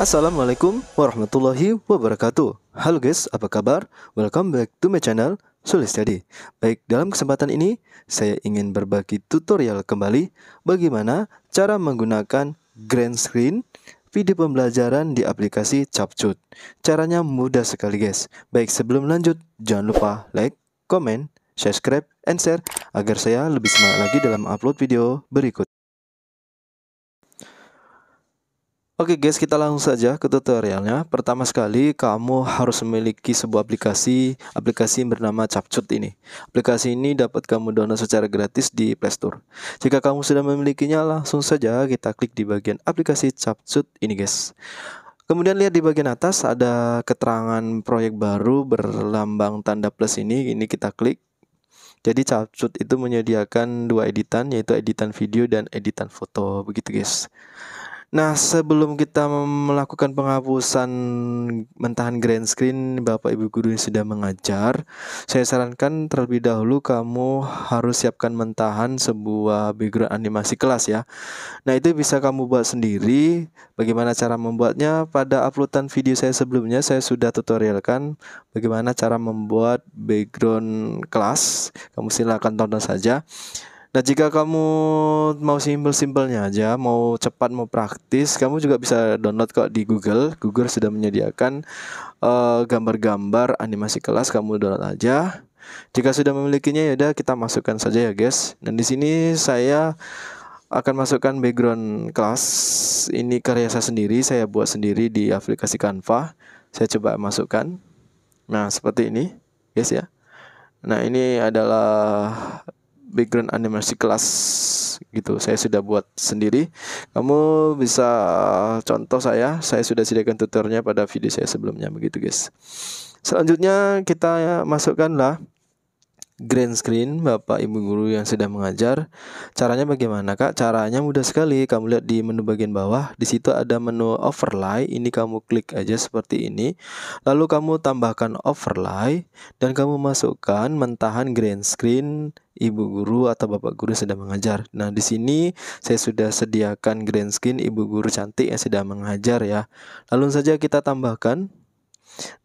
Assalamualaikum warahmatullahi wabarakatuh Halo guys, apa kabar? Welcome back to my channel, Sulis Jadi Baik, dalam kesempatan ini Saya ingin berbagi tutorial kembali Bagaimana cara menggunakan grand screen video pembelajaran di aplikasi Capcut Caranya mudah sekali guys Baik, sebelum lanjut Jangan lupa like, comment, subscribe, and share Agar saya lebih semangat lagi dalam upload video berikut Oke guys, kita langsung saja ke tutorialnya. Pertama sekali, kamu harus memiliki sebuah aplikasi, aplikasi bernama Capcut ini. Aplikasi ini dapat kamu download secara gratis di Play Store. Jika kamu sudah memilikinya, langsung saja kita klik di bagian aplikasi Capcut ini guys. Kemudian lihat di bagian atas ada keterangan proyek baru berlambang tanda plus ini. Ini kita klik. Jadi Capcut itu menyediakan dua editan yaitu editan video dan editan foto begitu guys. Nah, sebelum kita melakukan penghapusan mentahan grand screen, Bapak Ibu guru yang sudah mengajar, saya sarankan terlebih dahulu kamu harus siapkan mentahan sebuah background animasi kelas ya. Nah, itu bisa kamu buat sendiri. Bagaimana cara membuatnya? Pada uploadan video saya sebelumnya saya sudah tutorialkan bagaimana cara membuat background kelas. Kamu silakan tonton saja. Nah, jika kamu mau simpel-simpelnya aja, mau cepat, mau praktis, kamu juga bisa download kok di Google. Google sudah menyediakan eh, gambar-gambar uh, animasi kelas, kamu download aja. Jika sudah memilikinya, ya udah kita masukkan saja ya, guys. Dan di sini saya akan masukkan background kelas. Ini karya saya sendiri, saya buat sendiri di aplikasi Canva. Saya coba masukkan. Nah, seperti ini, guys ya. Nah, ini adalah background animasi kelas gitu saya sudah buat sendiri kamu bisa uh, contoh saya saya sudah sediakan tutornya pada video saya sebelumnya begitu guys selanjutnya kita masukkanlah green screen Bapak Ibu guru yang sedang mengajar. Caranya bagaimana, Kak? Caranya mudah sekali. Kamu lihat di menu bagian bawah, di situ ada menu overlay. Ini kamu klik aja seperti ini. Lalu kamu tambahkan overlay dan kamu masukkan mentahan green screen ibu guru atau bapak guru sedang mengajar. Nah, di sini saya sudah sediakan green screen ibu guru cantik yang sedang mengajar ya. Lalu saja kita tambahkan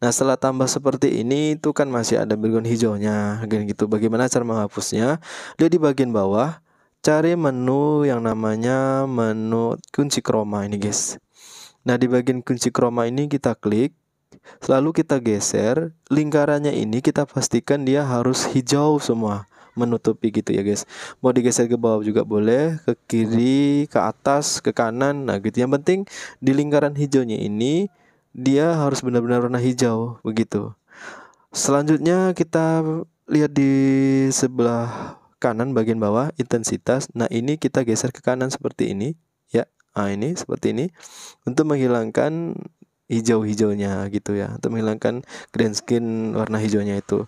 Nah setelah tambah seperti ini itu kan masih ada background hijaunya kan gitu. Bagaimana cara menghapusnya? Lihat di bagian bawah cari menu yang namanya menu kunci chroma ini guys. Nah di bagian kunci chroma ini kita klik selalu kita geser lingkarannya ini kita pastikan dia harus hijau semua menutupi gitu ya guys. Mau digeser ke bawah juga boleh, ke kiri, ke atas, ke kanan. Nah, gitu. Yang penting di lingkaran hijaunya ini dia harus benar-benar warna hijau begitu. Selanjutnya kita lihat di sebelah kanan bagian bawah intensitas. Nah, ini kita geser ke kanan seperti ini ya. Nah, ini seperti ini untuk menghilangkan hijau-hijaunya gitu ya, untuk menghilangkan green skin warna hijaunya itu.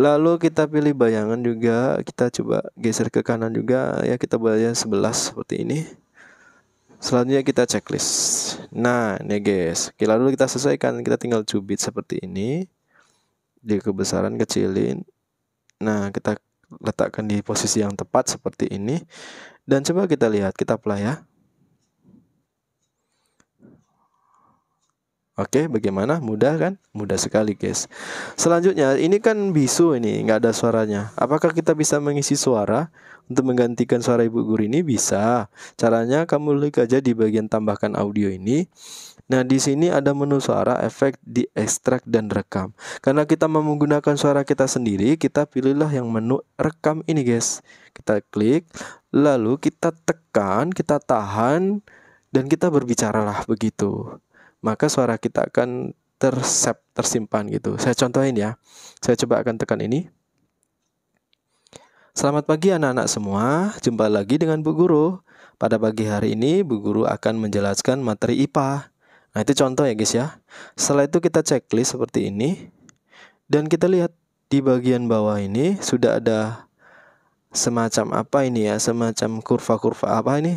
Lalu kita pilih bayangan juga, kita coba geser ke kanan juga ya, kita bayar 11 seperti ini. Selanjutnya kita checklist. Nah, ini guys, kita dulu kita selesaikan. Kita tinggal cubit seperti ini. Di kebesaran kecilin. Nah, kita letakkan di posisi yang tepat seperti ini. Dan coba kita lihat, kita play ya. Oke, okay, bagaimana? Mudah kan? Mudah sekali, guys. Selanjutnya, ini kan bisu ini, nggak ada suaranya. Apakah kita bisa mengisi suara untuk menggantikan suara ibu guru ini? Bisa. Caranya kamu klik aja di bagian tambahkan audio ini. Nah, di sini ada menu suara, efek, di ekstrak dan rekam. Karena kita menggunakan suara kita sendiri, kita pilihlah yang menu rekam ini, guys. Kita klik, lalu kita tekan, kita tahan, dan kita berbicaralah begitu maka suara kita akan tersep, tersimpan gitu. Saya contohin ya. Saya coba akan tekan ini. Selamat pagi anak-anak semua. Jumpa lagi dengan Bu Guru. Pada pagi hari ini Bu Guru akan menjelaskan materi IPA. Nah, itu contoh ya guys ya. Setelah itu kita checklist seperti ini. Dan kita lihat di bagian bawah ini sudah ada semacam apa ini ya semacam kurva-kurva apa ini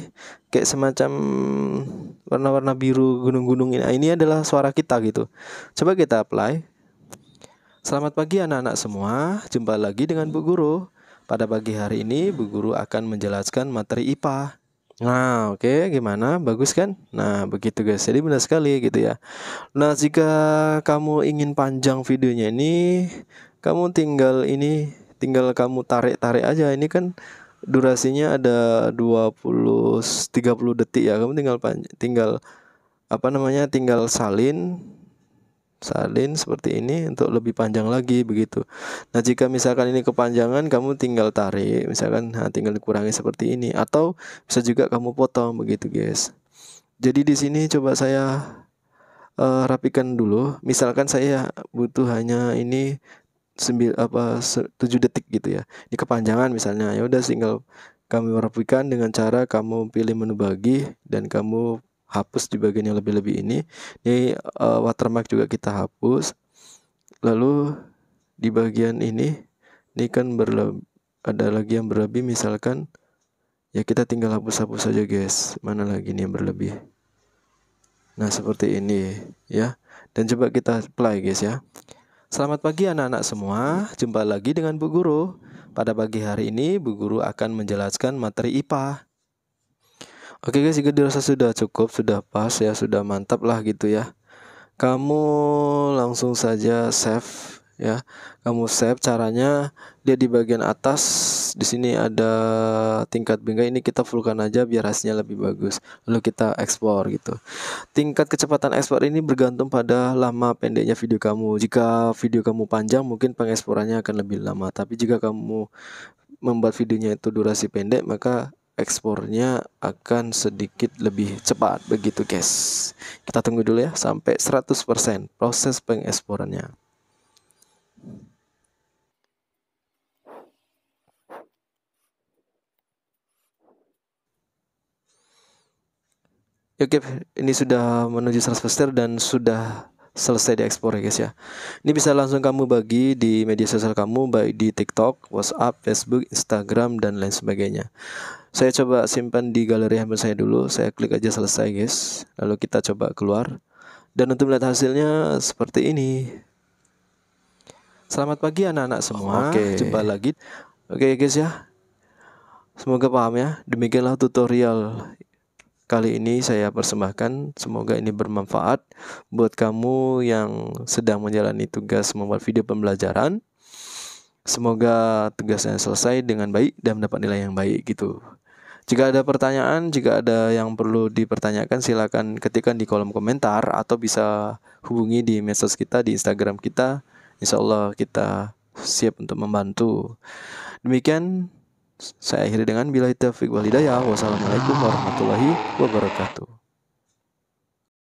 kayak semacam warna-warna biru gunung-gunung ini nah, ini adalah suara kita gitu coba kita apply selamat pagi anak-anak semua jumpa lagi dengan bu guru pada pagi hari ini bu guru akan menjelaskan materi IPA Nah, oke, okay, gimana? Bagus kan? Nah, begitu guys. Jadi benar sekali gitu ya. Nah, jika kamu ingin panjang videonya ini, kamu tinggal ini tinggal kamu tarik-tarik aja ini kan durasinya ada 20 30 detik ya kamu tinggal tinggal apa namanya tinggal salin salin seperti ini untuk lebih panjang lagi begitu. Nah jika misalkan ini kepanjangan kamu tinggal tarik misalkan nah, tinggal dikurangi seperti ini atau bisa juga kamu potong begitu guys. Jadi di sini coba saya uh, rapikan dulu. Misalkan saya butuh hanya ini sembil apa tujuh detik gitu ya. Ini kepanjangan misalnya. Ya udah tinggal kamu rapikan dengan cara kamu pilih menu bagi dan kamu hapus di bagian yang lebih-lebih ini. Ini uh, watermark juga kita hapus. Lalu di bagian ini ini kan berlebih, ada lagi yang berlebih misalkan ya kita tinggal hapus-hapus saja guys. Mana lagi ini yang berlebih? Nah, seperti ini ya. Dan coba kita apply guys ya. Selamat pagi anak-anak semua, jumpa lagi dengan Bu Guru. Pada pagi hari ini Bu Guru akan menjelaskan materi IPA. Oke guys, jika dirasa sudah cukup, sudah pas ya, sudah mantap lah gitu ya. Kamu langsung saja save ya kamu save caranya dia di bagian atas di sini ada tingkat bingkai ini kita fullkan aja biar hasilnya lebih bagus lalu kita ekspor gitu tingkat kecepatan ekspor ini bergantung pada lama pendeknya video kamu jika video kamu panjang mungkin pengeksporannya akan lebih lama tapi jika kamu membuat videonya itu durasi pendek maka ekspornya akan sedikit lebih cepat begitu guys kita tunggu dulu ya sampai 100% proses pengeksporannya Oke, ini sudah menuju transfer dan sudah selesai diekspor ya guys ya. Ini bisa langsung kamu bagi di media sosial kamu baik di TikTok, WhatsApp, Facebook, Instagram dan lain sebagainya. Saya coba simpan di galeri handphone saya dulu. Saya klik aja selesai guys. Lalu kita coba keluar. Dan untuk melihat hasilnya seperti ini. Selamat pagi anak-anak semua. Oke. Okay. Jumpa lagi. Oke okay, guys ya. Semoga paham ya. Demikianlah tutorial kali ini saya persembahkan. Semoga ini bermanfaat buat kamu yang sedang menjalani tugas membuat video pembelajaran. Semoga tugasnya selesai dengan baik dan mendapat nilai yang baik gitu. Jika ada pertanyaan, jika ada yang perlu dipertanyakan silakan ketikkan di kolom komentar atau bisa hubungi di medsos kita di Instagram kita. Insya Allah kita siap untuk membantu. Demikian saya akhiri dengan bila itu Wassalamualaikum warahmatullahi wabarakatuh.